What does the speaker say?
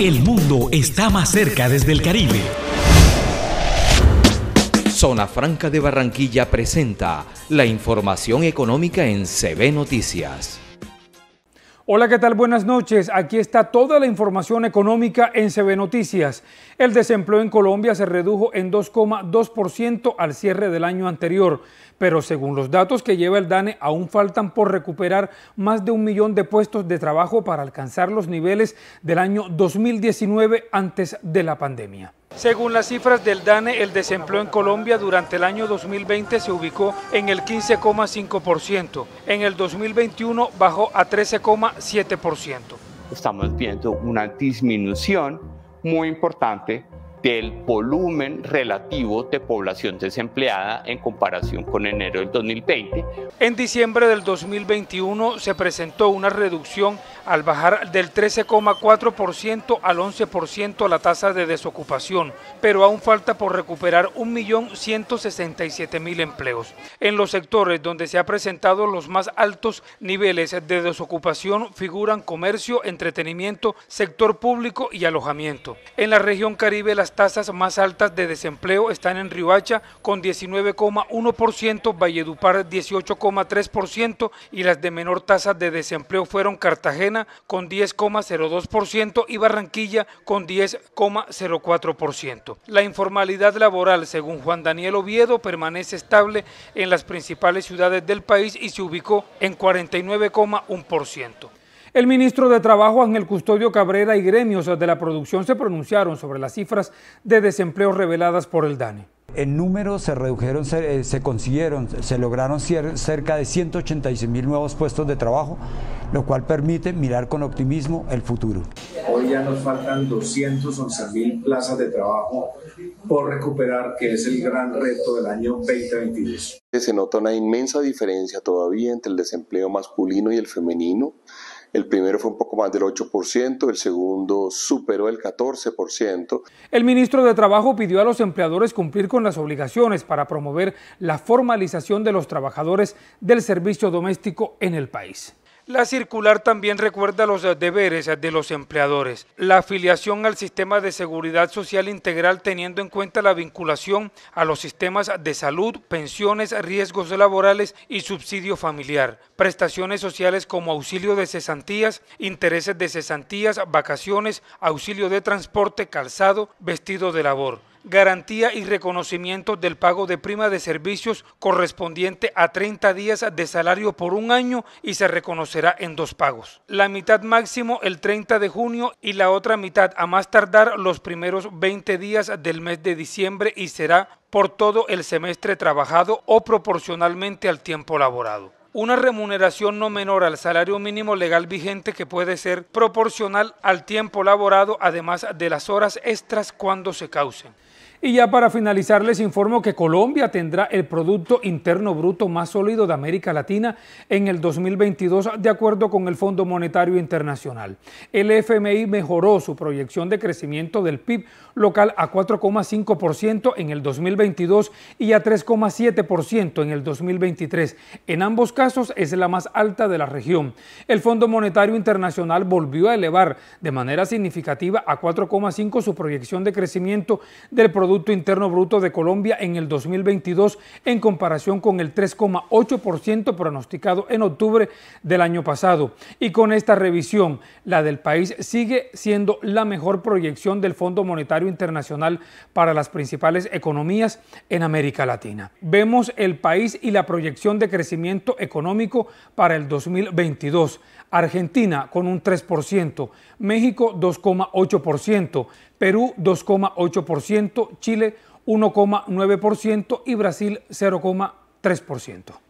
El mundo está más cerca desde el Caribe. Zona Franca de Barranquilla presenta la información económica en CB Noticias. Hola, ¿qué tal? Buenas noches. Aquí está toda la información económica en CB Noticias. El desempleo en Colombia se redujo en 2,2% al cierre del año anterior, pero según los datos que lleva el DANE, aún faltan por recuperar más de un millón de puestos de trabajo para alcanzar los niveles del año 2019 antes de la pandemia. Según las cifras del DANE, el desempleo en Colombia durante el año 2020 se ubicó en el 15,5%, en el 2021 bajó a 13,7%. Estamos viendo una disminución muy importante del volumen relativo de población desempleada en comparación con enero del 2020. En diciembre del 2021 se presentó una reducción al bajar del 13,4% al 11% la tasa de desocupación, pero aún falta por recuperar 1.167.000 empleos. En los sectores donde se han presentado los más altos niveles de desocupación figuran comercio, entretenimiento, sector público y alojamiento. En la región Caribe las tasas más altas de desempleo están en Riohacha con 19,1%, Valledupar 18,3% y las de menor tasa de desempleo fueron Cartagena con 10,02% y Barranquilla con 10,04%. La informalidad laboral, según Juan Daniel Oviedo, permanece estable en las principales ciudades del país y se ubicó en 49,1%. El ministro de Trabajo Ángel Custodio Cabrera y gremios de la producción se pronunciaron sobre las cifras de desempleo reveladas por el DANE. En número se redujeron, eh, se, consiguieron, se lograron cerca de 186 mil nuevos puestos de trabajo, lo cual permite mirar con optimismo el futuro. Hoy ya nos faltan 211 mil plazas de trabajo por recuperar, que es el gran reto del año 2022. Se nota una inmensa diferencia todavía entre el desempleo masculino y el femenino. El primero fue un poco más del 8%, el segundo superó el 14%. El ministro de Trabajo pidió a los empleadores cumplir con las obligaciones para promover la formalización de los trabajadores del servicio doméstico en el país. La circular también recuerda los deberes de los empleadores, la afiliación al sistema de seguridad social integral teniendo en cuenta la vinculación a los sistemas de salud, pensiones, riesgos laborales y subsidio familiar, prestaciones sociales como auxilio de cesantías, intereses de cesantías, vacaciones, auxilio de transporte, calzado, vestido de labor garantía y reconocimiento del pago de prima de servicios correspondiente a 30 días de salario por un año y se reconocerá en dos pagos. La mitad máximo el 30 de junio y la otra mitad a más tardar los primeros 20 días del mes de diciembre y será por todo el semestre trabajado o proporcionalmente al tiempo laborado una remuneración no menor al salario mínimo legal vigente que puede ser proporcional al tiempo laborado, además de las horas extras cuando se causen. Y ya para finalizar les informo que Colombia tendrá el Producto Interno Bruto más sólido de América Latina en el 2022 de acuerdo con el Fondo Monetario Internacional. El FMI mejoró su proyección de crecimiento del PIB local a 4,5% en el 2022 y a 3,7% en el 2023. En ambos casos es la más alta de la región. El Fondo Monetario Internacional volvió a elevar de manera significativa a 4,5 su proyección de crecimiento del Producto Producto Interno Bruto de Colombia en el 2022 en comparación con el 3,8% pronosticado en octubre del año pasado. Y con esta revisión, la del país sigue siendo la mejor proyección del Fondo Monetario Internacional para las principales economías en América Latina. Vemos el país y la proyección de crecimiento económico para el 2022. Argentina con un 3%, México 2,8%, Perú 2,8%, Chile 1,9% y Brasil 0,3%.